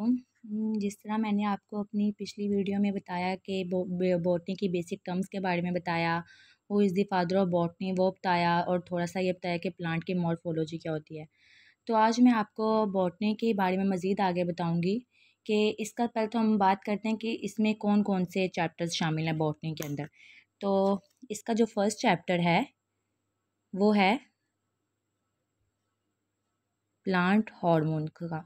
वालेकुम जिस तरह मैंने आपको अपनी पिछली वीडियो में बताया कि बो, बॉटनी की बेसिक टर्म्स के बारे में बताया वो is the father of botany वो बताया और थोड़ा सा ये बताया कि प्लांट की मॉर्फोलॉजी क्या होती है तो आज मैं आपको बॉटनी के बारे में मज़ीद आगे बताऊँगी कि इसका पहले तो हम बात करते हैं कि इसमें कौन कौन से चैप्टर्स शामिल हैं बॉटनी के अंदर तो इसका जो फर्स्ट चैप्टर है वो है प्लांट हार्मोन का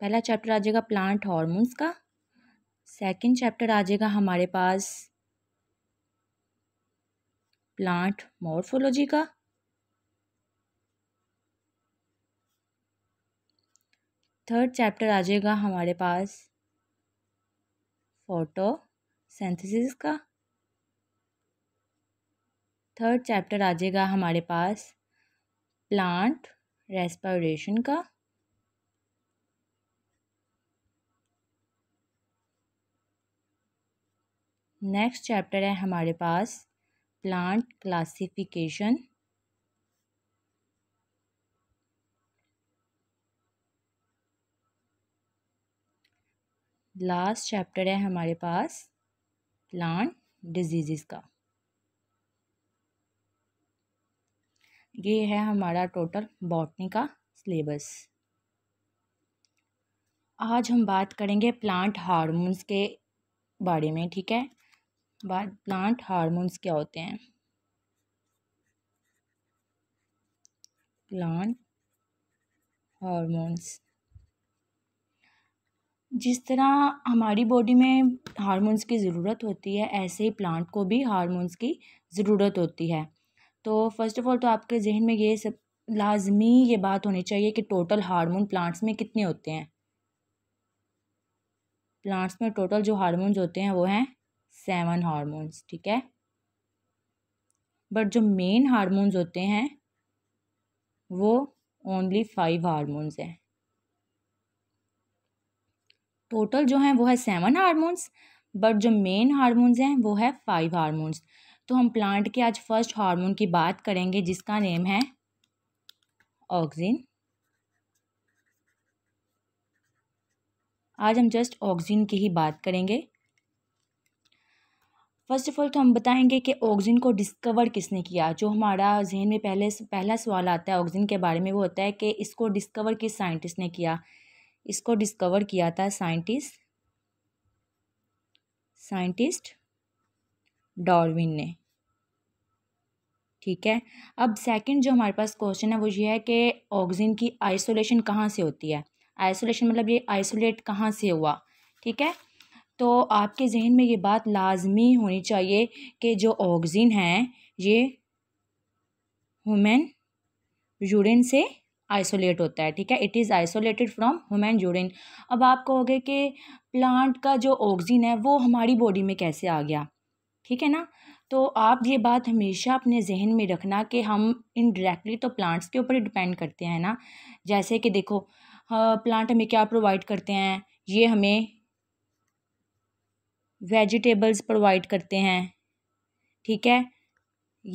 पहला चैप्टर आ जाएगा प्लांट हॉर्मोन्स का सेकंड चैप्टर आ जाएगा हमारे पास प्लांट मॉर्फोलॉजी का थर्ड चैप्टर आ जाएगा हमारे पास फोटो सेंथिस का थर्ड चैप्टर आ जाएगा हमारे पास प्लांट रेस्पायरेशन का नेक्स्ट चैप्टर है हमारे पास प्लांट क्लासिफिकेशन लास्ट चैप्टर है हमारे पास प्लांट डिजीज़ का ये है हमारा टोटल बॉटनी का सिलेबस आज हम बात करेंगे प्लांट हार्मोन्स के बारे में ठीक है बाद प्लांट हार्मोन्स क्या होते हैं प्लांट हार्मोन्स जिस तरह हमारी बॉडी में हार्मोन्स की ज़रूरत होती है ऐसे ही प्लांट को भी हार्मोन्स की ज़रूरत होती है तो फर्स्ट ऑफ ऑल तो आपके जहन में ये सब लाजमी ये बात होनी चाहिए कि टोटल हार्मोन प्लांट्स में कितने होते हैं प्लांट्स में टोटल जो हार्मोन्स होते हैं वो हैं सेवन हार्मोन्स ठीक है बट जो मेन हार्मोन्स होते हैं वो ओनली फाइव हार्मोन्स हैं टोटल जो हैं वो है सेवन हार्मोन्स बट जो मेन हार्मोन्स हैं वो है फाइव हार्मोन्स तो हम प्लांट के आज फर्स्ट हार्मोन की बात करेंगे जिसका नेम है ऑक्सिन आज हम जस्ट ऑक्सिन की ही बात करेंगे फ़र्स्ट ऑफ़ ऑल तो हम बताएंगे कि ऑक्सीजन को डिस्कवर किसने किया जो हमारा जहन में पहले पहला सवाल आता है ऑक्सीजन के बारे में वो होता है कि इसको डिस्कवर किस साइंटिस्ट ने किया इसको डिस्कवर किया था साइंटिस्ट साइंटिस्ट डॉर्विन ने ठीक है अब सेकंड जो हमारे पास क्वेश्चन है वो ये है कि ऑक्सीजन की आइसोलेशन कहाँ से होती है आइसोलेशन मतलब ये आइसोलेट कहाँ से हुआ ठीक है तो आपके ज़हन में ये बात लाजमी होनी चाहिए कि जो ऑक्सीजन है ये हुमेन यूरिन से आइसोलेट होता है ठीक है it is isolated from human urine अब आप कहोगे कि प्लांट का जो ऑक्सीजन है वो हमारी बॉडी में कैसे आ गया ठीक है ना तो आप ये बात हमेशा अपने जहन में रखना कि हम इनडायरेक्टली तो प्लांट्स के ऊपर ही डिपेंड करते हैं ना जैसे कि देखो प्लांट हाँ, हमें क्या प्रोवाइड करते हैं ये हमें वेजिटेबल्स प्रोवाइड करते हैं ठीक है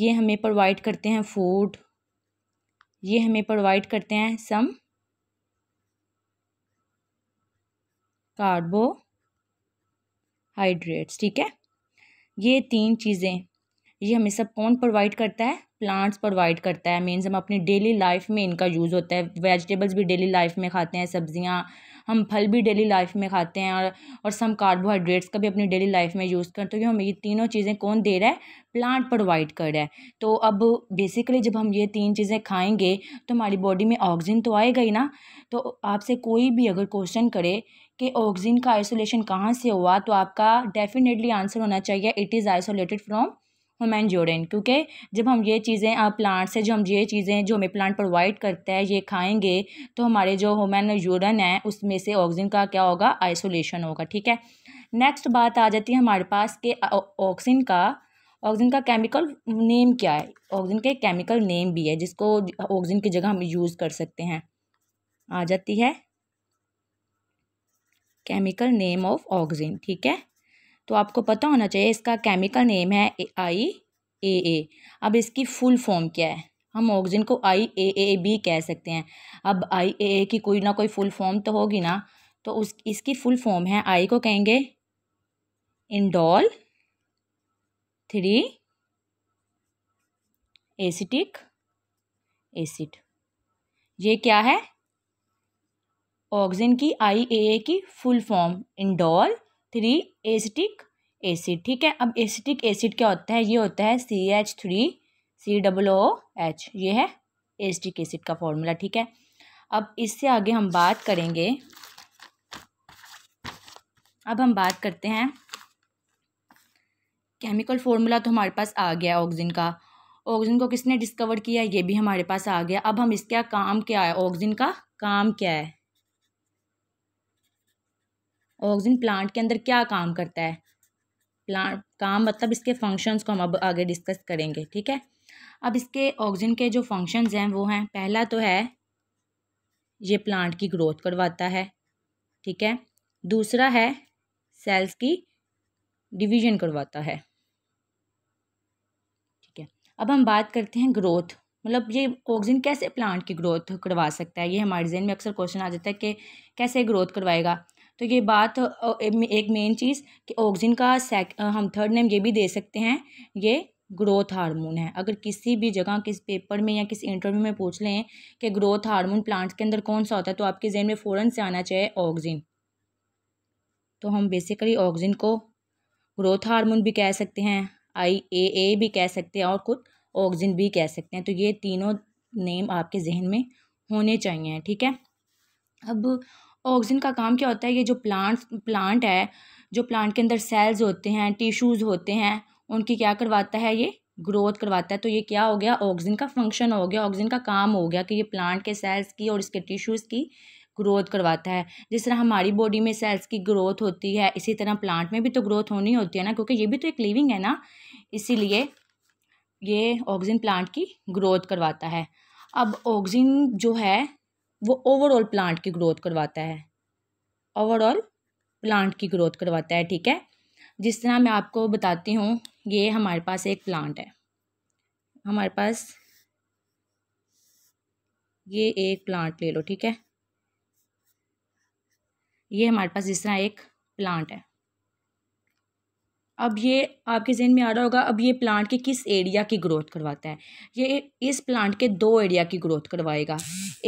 ये हमें प्रोवाइड करते हैं फूड ये हमें प्रोवाइड करते हैं सम कार्बोहाइड्रेट्स ठीक है ये तीन चीज़ें ये हमें सब कौन प्रोवाइड करता है प्लांट्स प्रोवाइड करता है मीन्स हम अपनी डेली लाइफ में इनका यूज़ होता है वेजिटेबल्स भी डेली लाइफ में खाते हैं सब्जियां हम फल भी डेली लाइफ में खाते हैं और और सम कार्बोहाइड्रेट्स का भी अपनी डेली लाइफ में यूज़ करते हैं हमें ये तीनों चीज़ें कौन दे रहा है प्लांट प्रोवाइड कर रहा है तो अब बेसिकली जब हम ये तीन चीज़ें खाएंगे तो हमारी बॉडी में ऑक्सीजन तो आएगा ही ना तो आपसे कोई भी अगर क्वेश्चन करे कि ऑक्सीजन का आइसोलेशन कहाँ से हुआ तो आपका डेफिनेटली आंसर होना चाहिए it is isolated from human जोड़ेन क्योंकि जब हम ये चीज़ें प्लांट से जो हम ये चीज़ें जो हमें प्लांट प्रोवाइड करता है ये खाएंगे तो हमारे जो ह्यूमन यूरन है उसमें से ऑक्सीजन का क्या होगा आइसोलेशन होगा ठीक है नेक्स्ट बात आ जाती है हमारे पास के ऑक्सीजन का ऑक्सीजन का केमिकल नेम क्या है ऑक्सीजन के केमिकल नेम भी है जिसको ऑक्सीजन की जगह हम यूज़ कर सकते हैं आ जाती है केमिकल नेम ऑफ ऑक्सीजन ठीक है तो आपको पता होना चाहिए इसका केमिकल नेम है आई ए ए अब इसकी फुल फॉर्म क्या है हम ऑक्सीजन को आई ए ए बी कह सकते हैं अब आई ए ए की कोई ना कोई फुल फॉर्म तो होगी ना तो उस इसकी फुल फॉर्म है आई को कहेंगे इंडोल थ्री एसिटिक एसिड ये क्या है ऑक्सीजन की आई ए ए की full form indole three acetic acid ठीक है अब एसिटिक एसिड क्या होता है ये होता है C H three C double O H ये है एसिटिक एसिड का फॉर्मूला ठीक है अब इससे आगे हम बात करेंगे अब हम बात करते हैं केमिकल फॉर्मूला तो हमारे पास आ गया ऑक्सीजन का ऑक्सीजन को किसने डिस्कवर किया ये भी हमारे पास आ गया अब हम इसका काम क्या है ऑक्सीजन का काम क्या है ऑक्सीजन प्लांट के अंदर क्या काम करता है प्लांट काम मतलब इसके फंक्शंस को हम अब आगे डिस्कस करेंगे ठीक है अब इसके ऑक्सीजन के जो फंक्शंस हैं वो हैं पहला तो है ये प्लांट की ग्रोथ करवाता है ठीक है दूसरा है सेल्स की डिवीजन करवाता है ठीक है अब हम बात करते हैं ग्रोथ मतलब ये ऑक्सीजन कैसे प्लांट की ग्रोथ करवा सकता है ये हमारे जहन में अक्सर क्वेश्चन आ जाता है कि कैसे ग्रोथ करवाएगा तो ये बात एक मेन चीज़ कि ऑक्सीजन का सेक हम थर्ड नेम ये भी दे सकते हैं ये ग्रोथ हार्मोन है अगर किसी भी जगह किस पेपर में या किसी इंटरव्यू में पूछ लें कि ग्रोथ हार्मोन प्लांट्स के अंदर कौन सा होता है तो आपके जहन में फ़ौरन से आना चाहिए ऑक्सीजन तो हम बेसिकली ऑक्सीजन को ग्रोथ हार्मोन भी कह सकते हैं आई ए ए भी कह सकते हैं और खुद ऑक्सीजन भी कह सकते हैं तो ये तीनों नेम आपके जहन में होने चाहिए ठीक है अब ऑक्सीजन का काम क्या होता है ये जो प्लांट्स प्लांट है जो प्लांट के अंदर सेल्स होते हैं टिश्यूज़ होते हैं उनकी क्या करवाता है ये ग्रोथ करवाता है तो ये क्या हो गया ऑक्सीजन का फंक्शन हो गया ऑक्सीजन का काम हो गया कि ये प्लांट के सेल्स की और इसके टिश्यूज़ की ग्रोथ करवाता है जिस तरह हमारी बॉडी में सेल्स की ग्रोथ होती है इसी तरह प्लांट में भी तो ग्रोथ होनी होती है ना क्योंकि ये भी तो एक लिविंग है ना इसीलिए ये ऑक्सीजन प्लांट की ग्रोथ करवाता है अब ऑक्सीजन जो है वो ओवरऑल प्लांट की ग्रोथ करवाता है ओवरऑल प्लांट की ग्रोथ करवाता है ठीक है जिस तरह मैं आपको बताती हूँ ये हमारे पास एक प्लांट है हमारे पास ये एक प्लांट ले लो ठीक है ये हमारे पास जिस तरह एक प्लांट है अब ये आपके जहन में आ रहा होगा अब ये प्लांट के किस एरिया की ग्रोथ करवाता है ये इस प्लांट के दो एरिया की ग्रोथ करवाएगा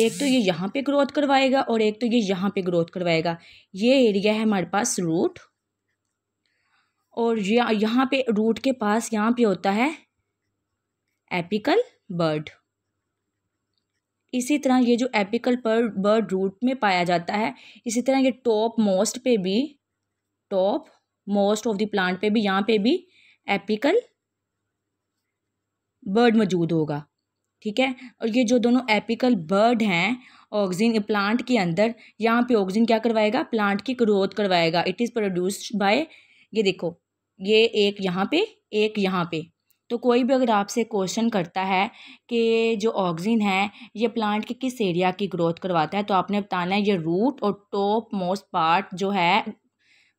एक तो ये यहाँ पे ग्रोथ करवाएगा और एक तो ये यहाँ पे ग्रोथ करवाएगा ये एरिया है हमारे पास रूट और ये यहाँ पे रूट के पास यहाँ पे होता है एपिकल बर्ड इसी तरह ये जो एपिकल पर बर्ड रूट में पाया जाता है इसी तरह ये टॉप मोस्ट पे भी top most of the plant पे भी यहाँ पे भी एपिकल बर्ड मौजूद होगा ठीक है और ये जो दोनों एपिकल बर्ड हैं ऑक्सीजन प्लांट के अंदर यहाँ पे ऑक्सीजन क्या करवाएगा प्लांट की ग्रोथ करवाएगा इट इज़ प्रोड्यूस्ड बाय ये देखो ये एक यहाँ पे एक यहाँ पे तो कोई भी अगर आपसे क्वेश्चन करता है कि जो ऑक्सीजन है ये प्लांट के किस एरिया की ग्रोथ करवाता है तो आपने बताना है ये रूट और टॉप मोस्ट पार्ट जो है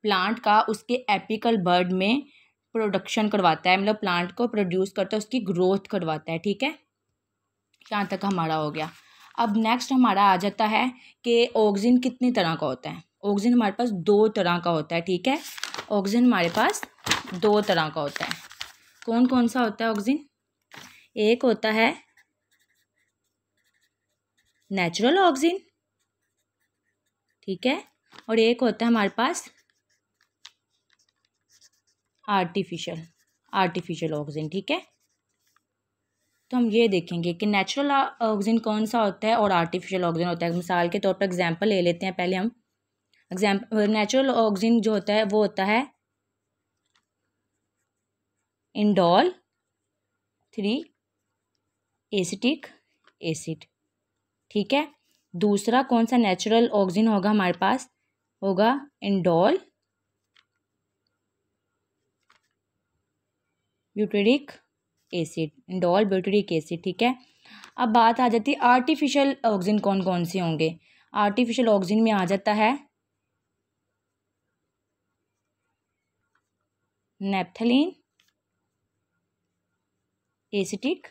प्लांट का उसके एपिकल बर्ड में प्रोडक्शन करवाता है मतलब प्लांट को प्रोड्यूस करता है उसकी ग्रोथ करवाता है ठीक है यहाँ तक हमारा हो गया अब नेक्स्ट हमारा आ जाता है कि ऑक्सीजन कितनी तरह का होता है ऑक्सीजन हमारे पास दो तरह का होता है ठीक है ऑक्सीजन हमारे पास दो तरह का होता है कौन कौन सा होता है ऑक्सीजन एक होता है नेचुरल ऑक्सीजन ठीक है और एक होता है हमारे पास आर्टिफिशियल आर्टिफिशियल ऑक्सीजन ठीक है तो हम ये देखेंगे कि नेचुरल ऑक्सीजन कौन सा होता है और आर्टिफिशियल ऑक्सीजन होता है मिसाल के तौर पर एग्जाम्पल ले लेते हैं पहले हम एग्जाम्पल नेचुरल ऑक्सीजन जो होता है वो होता है इंडोल थ्री एसिटिक एसिड ठीक है दूसरा कौन सा नेचुरल ऑक्सीजन होगा हमारे पास होगा indole butyric acid indole butyric acid ठीक है अब बात आ जाती है आर्टिफिशियल ऑक्सीजन कौन कौन से होंगे आर्टिफिशियल ऑक्सीजन में आ जाता है नेप्थलीन एसिटिक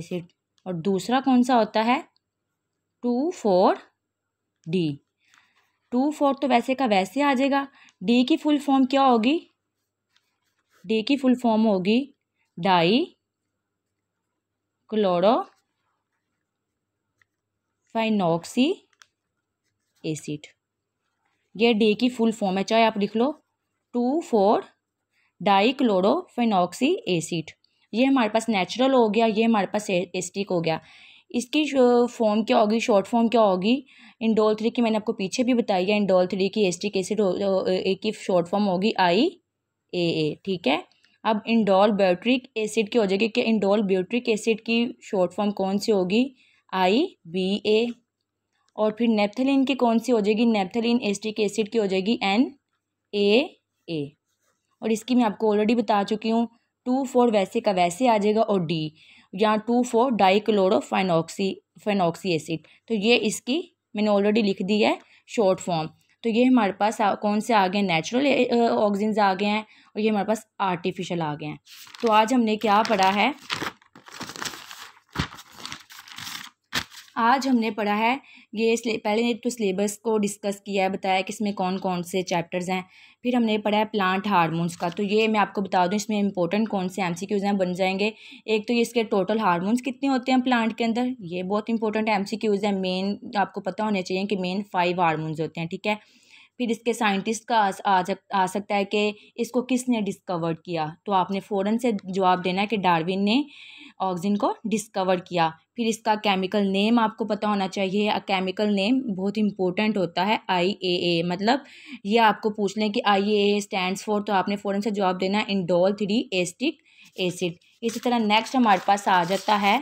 एसिड और दूसरा कौन सा होता है two four D two four तो वैसे का वैसे आ जाएगा डी की फुल फॉर्म क्या होगी डी की फुल फॉर्म होगी डाई क्लोरो फाइनॉक्सी एसिड ये डी की फुल फॉर्म है चाहे आप लिख लो two four di chloro phenoxy acid ये हमारे पास नेचुरल हो गया ये हमारे पास एस्टिक हो गया इसकी फॉर्म क्या होगी शॉर्ट फॉर्म क्या होगी इंडोल थ्री की मैंने आपको पीछे भी बताई है इंडोल थ्री की एस्टिक एसिड की शॉर्ट फॉर्म होगी आई ए ए ठीक है अब इंडोल ब्यूट्रिक एसिड की हो जाएगी कि इंडोल ब्यूट्रिक एसिड की शॉर्ट फॉर्म कौन सी होगी आई बी ए और फिर नेपथेलिन की कौन सी हो जाएगी नेपथेलिन एस्टिक एसिड की हो जाएगी एन ए ए और इसकी मैं आपको ऑलरेडी बता चुकी हूँ टू फोर वैसे का वैसे आ जाएगा और डी या two four dichlorophenoxy phenoxy acid तो ये इसकी मैंने ऑलरेडी लिख दी है शॉर्ट फॉर्म तो ये हमारे पास कौन से आ गए नेचुरल ऑक्सीजन आ गए हैं और ये हमारे पास आर्टिफिशियल आ गए हैं तो आज हमने क्या पढ़ा है आज हमने पढ़ा है ये पहले तो सिलेबस को डिस्कस किया है बताया कि इसमें कौन कौन से चैप्टर्स हैं फिर हमने पढ़ा है प्लांट हार्मोन्स का तो ये मैं आपको बता दूं इसमें इंपॉर्टेंट कौन से एम हैं बन जाएंगे एक तो ये इसके टोटल हार्मोन्स कितने होते हैं प्लांट के अंदर ये बहुत इंपॉर्टेंट एम हैं मेन आपको पता होने चाहिए कि मेन फाइव हारमोन्स होते हैं ठीक है फिर इसके साइंटिस्ट का आ, आ सकता है कि इसको किसने डिस्कवर किया तो आपने फ़ौरन से जवाब देना है कि डार्विन ने ऑक्सीजन को डिस्कवर किया फिर इसका केमिकल नेम आपको पता होना चाहिए अ केमिकल नेम बहुत इंपॉर्टेंट होता है आई ए ए मतलब ये आपको पूछ लें कि आई ए ए स्टैंड फॉर तो आपने फ़ौरन से जवाब देना है इंडोल थ्री एस्टिक एसिड इसी तरह नेक्स्ट हमारे पास आ जाता है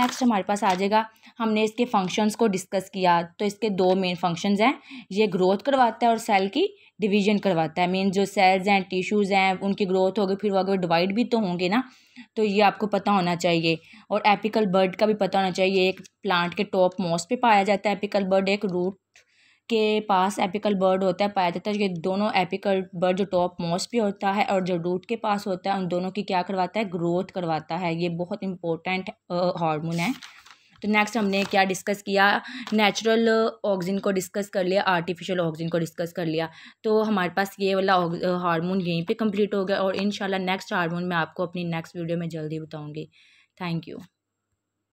नेक्स्ट हमारे पास आ जाएगा हमने इसके फंक्शंस को डिस्कस किया तो इसके दो मेन फंक्शंस हैं ये ग्रोथ करवाता है और सेल की डिवीजन करवाता है मीन जो सेल्स हैं टिश्यूज़ हैं उनकी ग्रोथ होगी फिर वो अगर डिवाइड भी तो होंगे ना तो ये आपको पता होना चाहिए और एपिकल बर्ड का भी पता होना चाहिए एक प्लांट के टॉप मोस्ट पर पाया जाता है एपिकल बर्ड एक रूट के पास एपिकल बर्ड होता है पाया जाता है ये दोनों एपिकल बर्ड जो टॉप मोस्ट पे होता है और जो रूट के पास होता है उन दोनों की क्या करवाता है ग्रोथ करवाता है ये बहुत इंपॉर्टेंट हार्मोन है तो नेक्स्ट हमने क्या डिस्कस किया नेचुरल ऑक्सीजन uh, को डिस्कस कर लिया आर्टिफिशियल ऑक्सीजन को डिस्कस कर लिया तो हमारे पास ये वाला हार्मोन uh, यहीं पे कंप्लीट हो गया और इन नेक्स्ट हार्मोन मैं आपको अपनी नेक्स्ट वीडियो में जल्दी बताऊँगी थैंक यू